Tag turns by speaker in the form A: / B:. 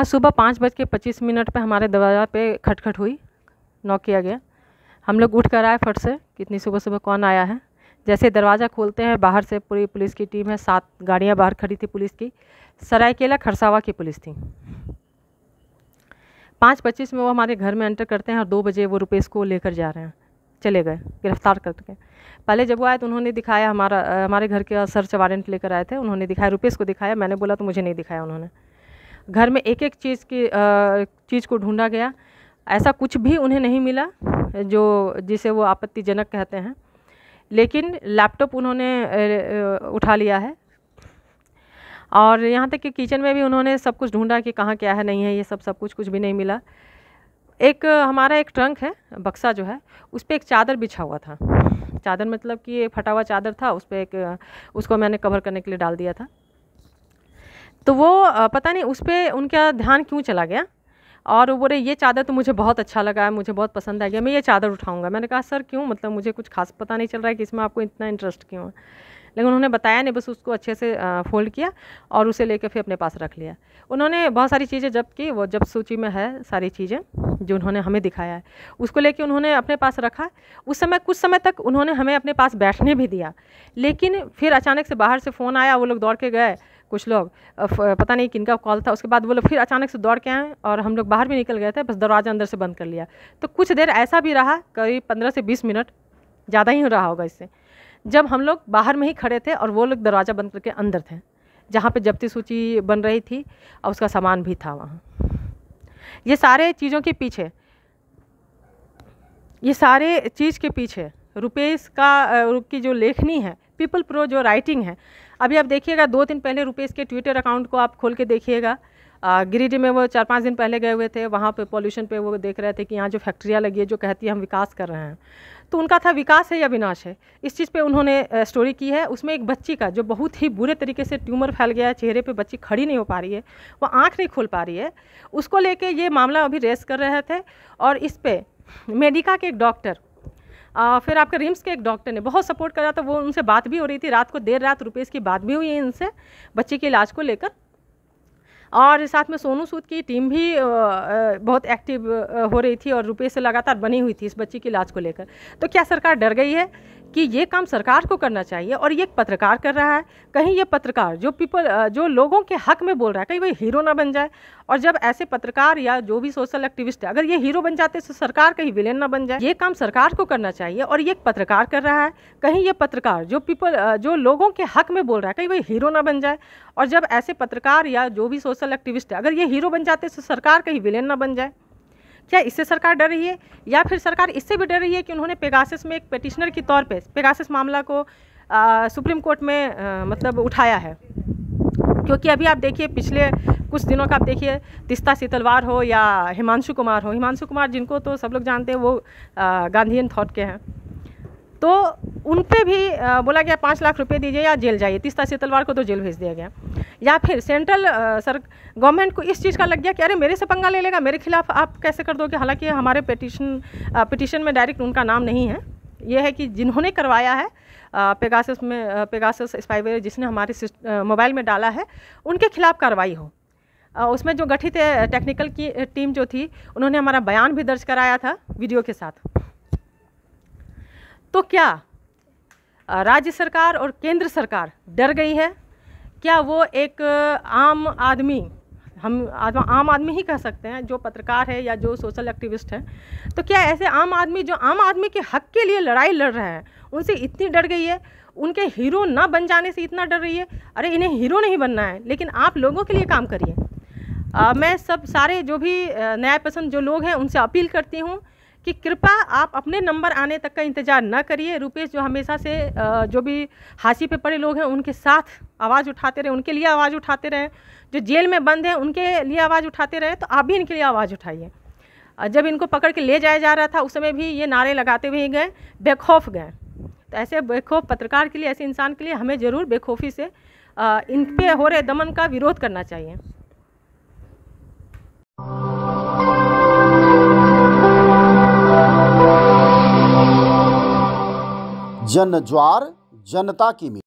A: आज सुबह पाँच बज के पच्चीस मिनट पर हमारे दरवाज़ा पे खटखट हुई नॉक किया गया हम लोग उठ कर आए फट से कितनी सुबह सुबह कौन आया है जैसे दरवाज़ा खोलते हैं बाहर से पूरी पुलिस की टीम है सात गाड़ियाँ बाहर खड़ी थी पुलिस की सरायकेला खरसावा की पुलिस थी पाँच पच्चीस में वो हमारे घर में एंटर करते हैं और दो बजे वो रुपेश को लेकर जा रहे हैं चले गए गिरफ्तार कर गए पहले जब वो आए तो उन्होंने दिखाया हमारा हमारे घर के सर्च वारंट लेकर आए थे उन्होंने दिखाया रुपेश को दिखाया मैंने बोला तो मुझे नहीं दिखाया उन्होंने घर में एक एक चीज़ की चीज़ को ढूंढा गया ऐसा कुछ भी उन्हें नहीं मिला जो जिसे वो आपत्तिजनक कहते हैं लेकिन लैपटॉप उन्होंने उठा लिया है और यहाँ तक कि किचन में भी उन्होंने सब कुछ ढूंढा कि कहाँ क्या है नहीं है ये सब सब कुछ कुछ भी नहीं मिला एक हमारा एक ट्रंक है बक्सा जो है उस पर एक चादर बिछा हुआ था चादर मतलब कि एक फटा हुआ चादर था उस पर एक उसको मैंने कवर करने के लिए डाल दिया था तो वो पता नहीं उस पर उनका ध्यान क्यों चला गया और वो बोले ये चादर तो मुझे बहुत अच्छा लगा है मुझे बहुत पसंद आ गया मैं ये चादर उठाऊंगा मैंने कहा सर क्यों मतलब मुझे कुछ खास पता नहीं चल रहा है कि इसमें आपको इतना इंटरेस्ट क्यों है लेकिन उन्होंने बताया नहीं बस उसको अच्छे से फोल्ड किया और उसे लेकर फिर अपने पास रख लिया उन्होंने बहुत सारी चीज़ें जब की वो जब सूची में है सारी चीज़ें जो उन्होंने हमें दिखाया है उसको लेके उन्होंने अपने पास रखा उस समय कुछ समय तक उन्होंने हमें अपने पास बैठने भी दिया लेकिन फिर अचानक से बाहर से फ़ोन आया वो लोग दौड़ के गए कुछ लोग पता नहीं किनका कॉल था उसके बाद वो लोग फिर अचानक से दौड़ के आए और हम लोग बाहर भी निकल गए थे बस दरवाज़ा अंदर से बंद कर लिया तो कुछ देर ऐसा भी रहा करीब पंद्रह से बीस मिनट ज़्यादा ही हो रहा होगा इससे जब हम लोग बाहर में ही खड़े थे और वो लोग दरवाज़ा बंद करके अंदर थे जहाँ पे जब्ती सूची बन रही थी और उसका सामान भी था वहाँ ये सारे चीज़ों के पीछे ये सारे चीज़ के पीछे रुपेश का की जो लेखनी है पीपल प्रो जो राइटिंग है अभी आप देखिएगा दो दिन पहले रुपेश के ट्विटर अकाउंट को आप खोल के देखिएगा गिरिडीह में वो चार पाँच दिन पहले गए हुए थे वहाँ पे पॉल्यूशन पे वो देख रहे थे कि यहाँ जो फैक्ट्रियाँ लगी है जो कहती है हम विकास कर रहे हैं तो उनका था विकास है या विनाश है इस चीज़ पे उन्होंने स्टोरी की है उसमें एक बच्ची का जो बहुत ही बुरे तरीके से ट्यूमर फैल गया है चेहरे पे बच्ची खड़ी नहीं हो पा रही है वो आँख नहीं खोल पा रही है उसको लेके ये मामला अभी रेस कर रहे थे और इस पर मेडिका के एक डॉक्टर आ, फिर आपके रिम्स के एक डॉक्टर ने बहुत सपोर्ट करा तो वो उनसे बात भी हो रही थी रात को देर रात रुपेश की बात भी हुई है इनसे बच्चे के इलाज को लेकर और साथ में सोनू सूद की टीम भी बहुत एक्टिव हो रही थी और रुपये से लगातार बनी हुई थी इस बच्ची के इलाज को लेकर तो क्या सरकार डर गई है कि ये काम सरकार को करना चाहिए और ये एक पत्रकार कर रहा है कहीं ये पत्रकार जो पीपल जो लोगों के हक में बोल रहा है कहीं वही हीरो ना बन जाए और जब ऐसे पत्रकार या जो भी सोशल एक्टिविस्ट है अगर ये हीरो बन जाते तो सरकार कहीं विलेन ना बन जाए ये काम सरकार को करना चाहिए और ये पत्रकार कर रहा है कहीं ये पत्रकार जो पीपल जो लोगों के हक में बोल रहा है कहीं वही हीरो ना बन जाए और जब ऐसे पत्रकार या जो भी सोशल एक्टिविस्ट है अगर ये हीरो बन जाते तो सरकार कहीं विलेन ना बन जाए क्या इससे सरकार डर रही है या फिर सरकार इससे भी डर रही है कि उन्होंने पेगासिस में एक पटिशनर के तौर पर पेगासिस मामला को आ, सुप्रीम कोर्ट में आ, मतलब उठाया है क्योंकि अभी आप देखिए पिछले कुछ दिनों का आप देखिए तिस्ता शीतलवार हो या हिमांशु कुमार हो हिमांशु कुमार जिनको तो सब लोग जानते हैं वो गांधीन थॉट के हैं तो उन पर भी बोला गया पाँच लाख रुपए दीजिए या जेल जाइए तिस्ता सितलवार को तो जेल भेज दिया गया या फिर सेंट्रल सर गवर्नमेंट को इस चीज़ का लग गया कि अरे मेरे से पंगा ले लेगा मेरे खिलाफ आप कैसे कर दोगे हालांकि हमारे पटिशन पटिशन में डायरेक्ट उनका नाम नहीं है ये है कि जिन्होंने करवाया है पेगासस में पेगासस स्पाईवेयर जिसने हमारे मोबाइल में डाला है उनके खिलाफ कार्रवाई हो उसमें जो गठित टेक्निकल की टीम जो थी उन्होंने हमारा बयान भी दर्ज कराया था वीडियो के साथ तो क्या राज्य सरकार और केंद्र सरकार डर गई है क्या वो एक आम आदमी हम आम आदमी ही कह सकते हैं जो पत्रकार है या जो सोशल एक्टिविस्ट हैं तो क्या ऐसे आम आदमी जो आम आदमी के हक के लिए लड़ाई लड़ रहे हैं उनसे इतनी डर गई है उनके हीरो ना बन जाने से इतना डर रही है अरे इन्हें हीरो नहीं बनना है लेकिन आप लोगों के लिए काम करिए मैं सब सारे जो भी न्याय पसंद जो लोग हैं उनसे अपील करती हूँ कि कृपा आप अपने नंबर आने तक का इंतज़ार ना करिए रुपेश जो हमेशा से जो भी हाँसी पे पड़े लोग हैं उनके साथ आवाज़ उठाते रहे उनके लिए आवाज़ उठाते रहें जो जेल में बंद हैं उनके लिए आवाज़ उठाते रहें तो आप भी इनके लिए आवाज़ उठाइए जब इनको पकड़ के ले जाया जा रहा था उस समय भी ये नारे लगाते हुए गए बेखौफ गए तो ऐसे बेखौफ पत्रकार के लिए ऐसे इंसान के लिए हमें ज़रूर बेखौफी से इन पर हो रहे दमन का विरोध करना चाहिए जन ज्वार जनता की मीट